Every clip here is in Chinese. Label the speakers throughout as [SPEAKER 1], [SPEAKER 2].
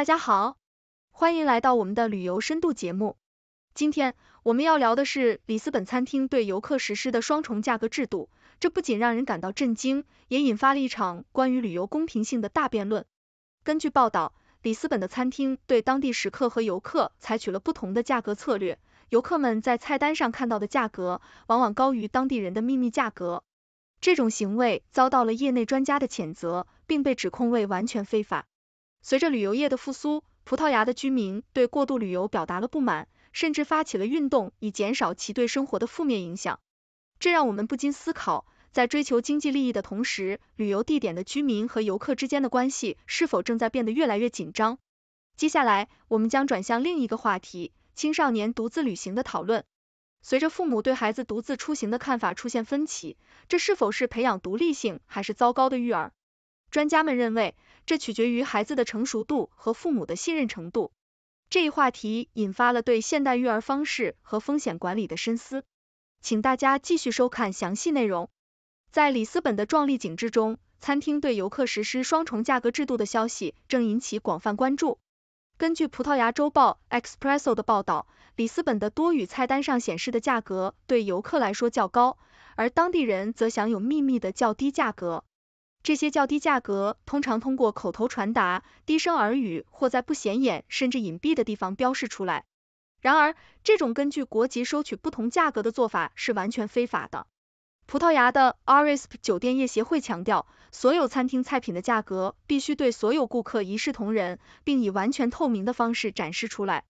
[SPEAKER 1] 大家好，欢迎来到我们的旅游深度节目。今天我们要聊的是里斯本餐厅对游客实施的双重价格制度，这不仅让人感到震惊，也引发了一场关于旅游公平性的大辩论。根据报道，里斯本的餐厅对当地食客和游客采取了不同的价格策略，游客们在菜单上看到的价格往往高于当地人的秘密价格。这种行为遭到了业内专家的谴责，并被指控为完全非法。随着旅游业的复苏，葡萄牙的居民对过度旅游表达了不满，甚至发起了运动以减少其对生活的负面影响。这让我们不禁思考，在追求经济利益的同时，旅游地点的居民和游客之间的关系是否正在变得越来越紧张。接下来，我们将转向另一个话题——青少年独自旅行的讨论。随着父母对孩子独自出行的看法出现分歧，这是否是培养独立性还是糟糕的育儿？专家们认为。这取决于孩子的成熟度和父母的信任程度。这一话题引发了对现代育儿方式和风险管理的深思，请大家继续收看详细内容。在里斯本的壮丽景致中，餐厅对游客实施双重价格制度的消息正引起广泛关注。根据葡萄牙周报《Expresso》的报道，里斯本的多语菜单上显示的价格对游客来说较高，而当地人则享有秘密的较低价格。这些较低价格通常通过口头传达、低声耳语或在不显眼甚至隐蔽的地方标示出来。然而，这种根据国籍收取不同价格的做法是完全非法的。葡萄牙的 a r i s p 酒店业协会强调，所有餐厅菜品的价格必须对所有顾客一视同仁，并以完全透明的方式展示出来。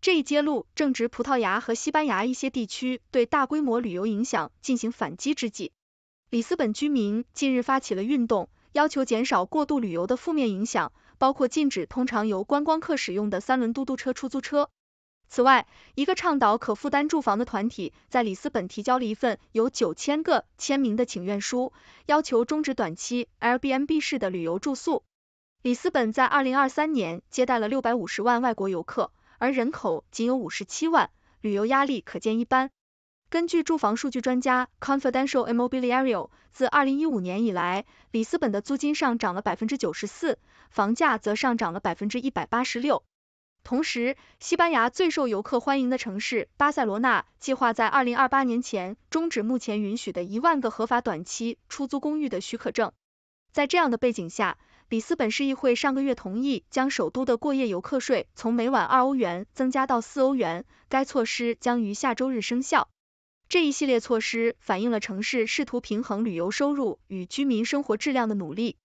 [SPEAKER 1] 这一揭露正值葡萄牙和西班牙一些地区对大规模旅游影响进行反击之际。里斯本居民近日发起了运动，要求减少过度旅游的负面影响，包括禁止通常由观光客使用的三轮嘟嘟车出租车。此外，一个倡导可负担住房的团体在里斯本提交了一份有九千个签名的请愿书，要求终止短期 Airbnb 式的旅游住宿。里斯本在二零二三年接待了六百五十万外国游客，而人口仅有五十七万，旅游压力可见一斑。根据住房数据专家 Confidential Immobiliario，自二零一五年以来，里斯本的租金上涨了百分之九十四，房价则上涨了百分之一百八十六。同时，西班牙最受游客欢迎的城市巴塞罗那计划在二零二八年前终止目前允许的一万个合法短期出租公寓的许可证。在这样的背景下，里斯本市议会上个月同意将首都的过夜游客税从每晚二欧元增加到四欧元，该措施将于下周日生效。这一系列措施反映了城市试图平衡旅游收入与居民生活质量的努力。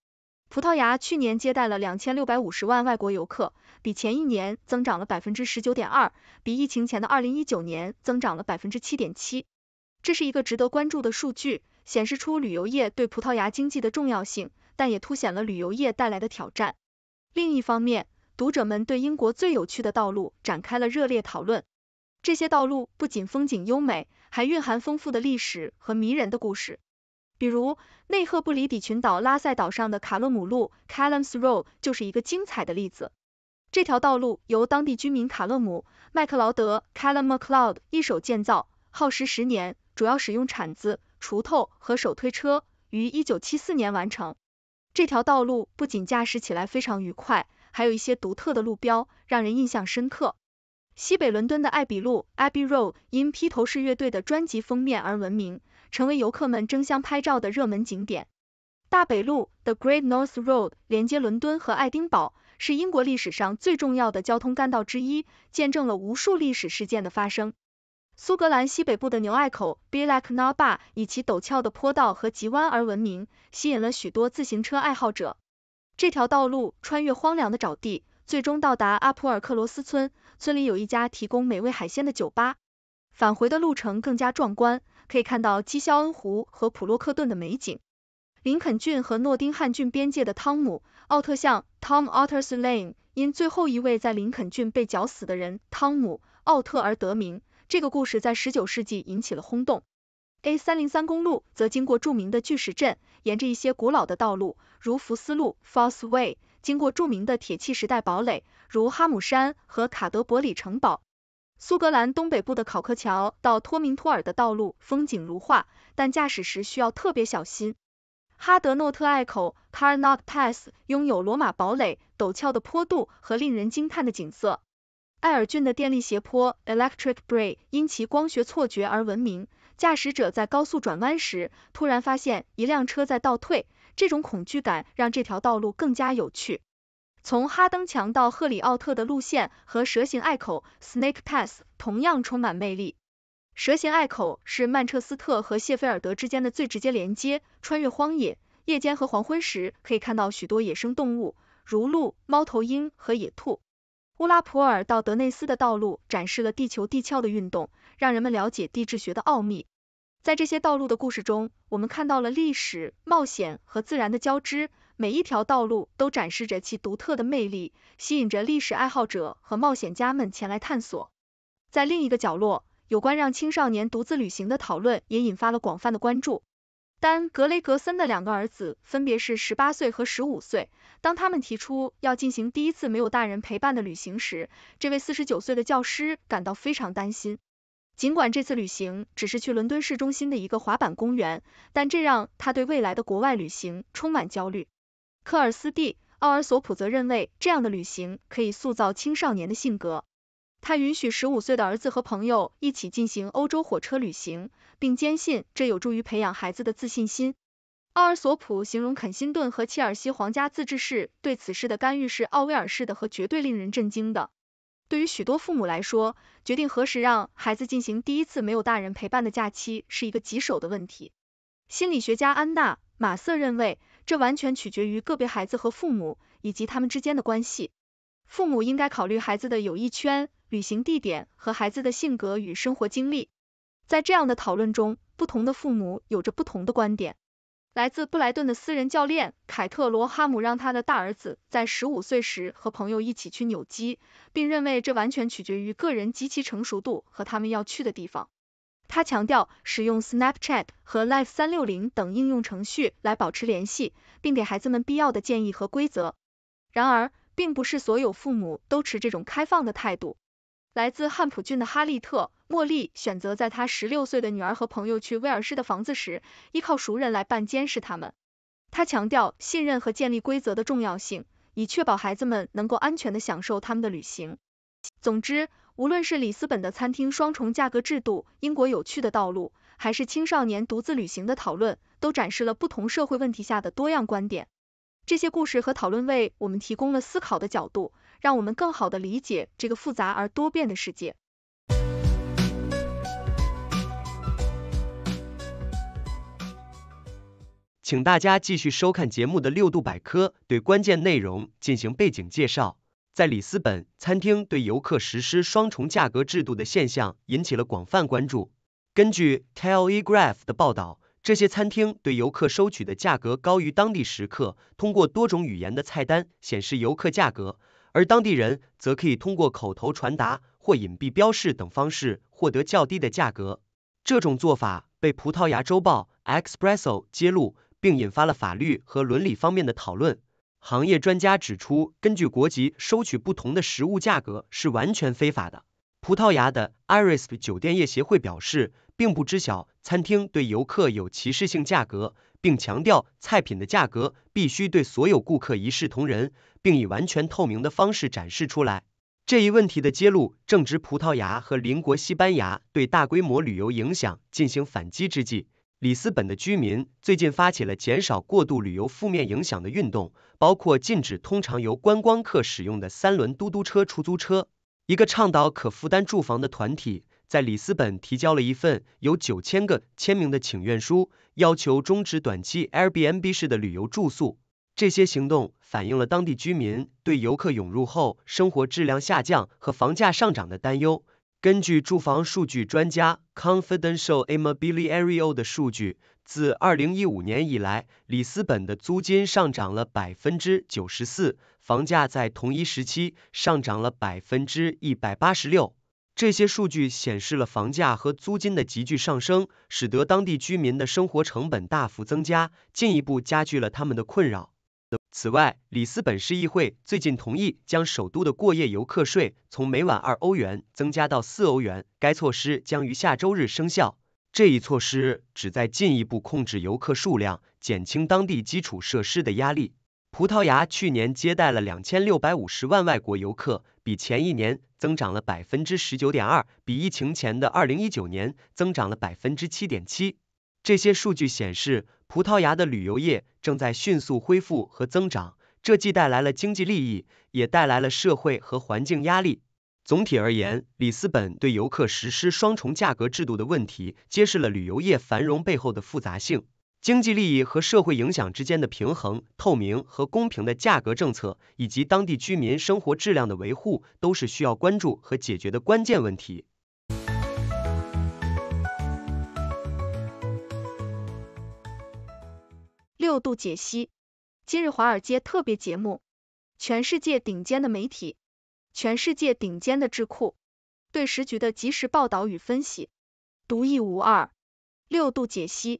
[SPEAKER 1] 葡萄牙去年接待了两千六百五十万外国游客，比前一年增长了百分之十九点二，比疫情前的二零一九年增长了百分之七点七。这是一个值得关注的数据，显示出旅游业对葡萄牙经济的重要性，但也凸显了旅游业带来的挑战。另一方面，读者们对英国最有趣的道路展开了热烈讨论。这些道路不仅风景优美，还蕴含丰富的历史和迷人的故事。比如，内赫布里底群岛拉塞岛上的卡勒姆路 （Calum's Road） 就是一个精彩的例子。这条道路由当地居民卡勒姆·麦克劳德 （Calum MacLeod） 一手建造，耗时十年，主要使用铲子、锄头和手推车，于1974年完成。这条道路不仅驾驶起来非常愉快，还有一些独特的路标，让人印象深刻。西北伦敦的艾比路 Abbey Road 因披头士乐队的专辑封面而闻名，成为游客们争相拍照的热门景点。大北路 The Great North Road 连接伦敦和爱丁堡，是英国历史上最重要的交通干道之一，见证了无数历史事件的发生。苏格兰西北部的牛艾口 b e l a c h na b a 以其陡峭的坡道和急弯而闻名，吸引了许多自行车爱好者。这条道路穿越荒凉的沼地，最终到达阿普尔克罗斯村。村里有一家提供美味海鲜的酒吧。返回的路程更加壮观，可以看到基肖恩湖和普洛克顿的美景。林肯郡和诺丁汉郡边界的汤姆·奥特巷 （Tom Otter's Lane） 因最后一位在林肯郡被绞死的人汤姆·奥特而得名。这个故事在十九世纪引起了轰动。A303 公路则经过著名的巨石阵，沿着一些古老的道路，如福斯路 （Foss Way）。经过著名的铁器时代堡垒，如哈姆山和卡德伯里城堡。苏格兰东北部的考克桥到托明托尔的道路风景如画，但驾驶时需要特别小心。哈德诺特隘口 （Carnock Pass） 拥有罗马堡垒、陡峭的坡度和令人惊叹的景色。艾尔郡的电力斜坡 （Electric Brae） 因其光学错觉而闻名，驾驶者在高速转弯时突然发现一辆车在倒退。这种恐惧感让这条道路更加有趣。从哈登墙到赫里奥特的路线和蛇形隘口 （Snake Pass） 同样充满魅力。蛇形隘口是曼彻斯特和谢菲尔德之间的最直接连接，穿越荒野，夜间和黄昏时可以看到许多野生动物，如鹿、猫头鹰和野兔。乌拉普尔到德内斯的道路展示了地球地壳的运动，让人们了解地质学的奥秘。在这些道路的故事中，我们看到了历史、冒险和自然的交织。每一条道路都展示着其独特的魅力，吸引着历史爱好者和冒险家们前来探索。在另一个角落，有关让青少年独自旅行的讨论也引发了广泛的关注。丹·格雷格森的两个儿子分别是十八岁和十五岁。当他们提出要进行第一次没有大人陪伴的旅行时，这位四十九岁的教师感到非常担心。尽管这次旅行只是去伦敦市中心的一个滑板公园，但这让他对未来的国外旅行充满焦虑。科尔斯蒂·奥尔索普则认为，这样的旅行可以塑造青少年的性格。他允许十五岁的儿子和朋友一起进行欧洲火车旅行，并坚信这有助于培养孩子的自信心。奥尔索普形容肯辛顿和切尔西皇家自治市对此事的干预是奥威尔式的和绝对令人震惊的。对于许多父母来说，决定何时让孩子进行第一次没有大人陪伴的假期是一个棘手的问题。心理学家安娜·马瑟认为，这完全取决于个别孩子和父母以及他们之间的关系。父母应该考虑孩子的友谊圈、旅行地点和孩子的性格与生活经历。在这样的讨论中，不同的父母有着不同的观点。来自布莱顿的私人教练凯特罗哈姆让他的大儿子在十五岁时和朋友一起去扭机，并认为这完全取决于个人及其成熟度和他们要去的地方。他强调使用 Snapchat 和 l i f e 三六零等应用程序来保持联系，并给孩子们必要的建议和规则。然而，并不是所有父母都持这种开放的态度。来自汉普郡的哈利特·莫莉选择在她十六岁的女儿和朋友去威尔士的房子时，依靠熟人来办监视他们。她强调信任和建立规则的重要性，以确保孩子们能够安全的享受他们的旅行。总之，无论是里斯本的餐厅双重价格制度、英国有趣的道路，还是青少年独自旅行的讨论，都展示了不同社会问题下的多样观点。这些故事和讨论为我们提供了思考的角度。让我们更好的理解这个复杂而多变的世界。
[SPEAKER 2] 请大家继续收看节目的六度百科，对关键内容进行背景介绍。在里斯本，餐厅对游客实施双重价格制度的现象引起了广泛关注。根据 Telegraph 的报道，这些餐厅对游客收取的价格高于当地食客，通过多种语言的菜单显示游客价格。而当地人则可以通过口头传达或隐蔽标示等方式获得较低的价格。这种做法被葡萄牙周报 Expresso 揭露，并引发了法律和伦理方面的讨论。行业专家指出，根据国籍收取不同的食物价格是完全非法的。葡萄牙的 i r i s 酒店业协会表示，并不知晓餐厅对游客有歧视性价格。并强调，菜品的价格必须对所有顾客一视同仁，并以完全透明的方式展示出来。这一问题的揭露正值葡萄牙和邻国西班牙对大规模旅游影响进行反击之际。里斯本的居民最近发起了减少过度旅游负面影响的运动，包括禁止通常由观光客使用的三轮嘟嘟车出租车。一个倡导可负担住房的团体。在里斯本提交了一份有九千个签名的请愿书，要求终止短期 Airbnb 式的旅游住宿。这些行动反映了当地居民对游客涌入后生活质量下降和房价上涨的担忧。根据住房数据专家 Confidential Immobiliario 的数据，自2015年以来，里斯本的租金上涨了94%，房价在同一时期上涨了186%。这些数据显示了房价和租金的急剧上升，使得当地居民的生活成本大幅增加，进一步加剧了他们的困扰。此外，里斯本市议会最近同意将首都的过夜游客税从每晚二欧元增加到四欧元，该措施将于下周日生效。这一措施旨在进一步控制游客数量，减轻当地基础设施的压力。葡萄牙去年接待了两千六百五十万外国游客。比前一年增长了百分之十九点二，比疫情前的二零一九年增长了百分之七点七。这些数据显示，葡萄牙的旅游业正在迅速恢复和增长，这既带来了经济利益，也带来了社会和环境压力。总体而言，里斯本对游客实施双重价格制度的问题，揭示了旅游业繁荣背后的复杂性。经济利益和社会影响之间的平衡、透明和公平的价格政策，以及当地居民生活质量的维护，都是需要关注和解决的关键问题。
[SPEAKER 1] 六度解析今日华尔街特别节目，全世界顶尖的媒体、全世界顶尖的智库对时局的及时报道与分析，独一无二。六度解析。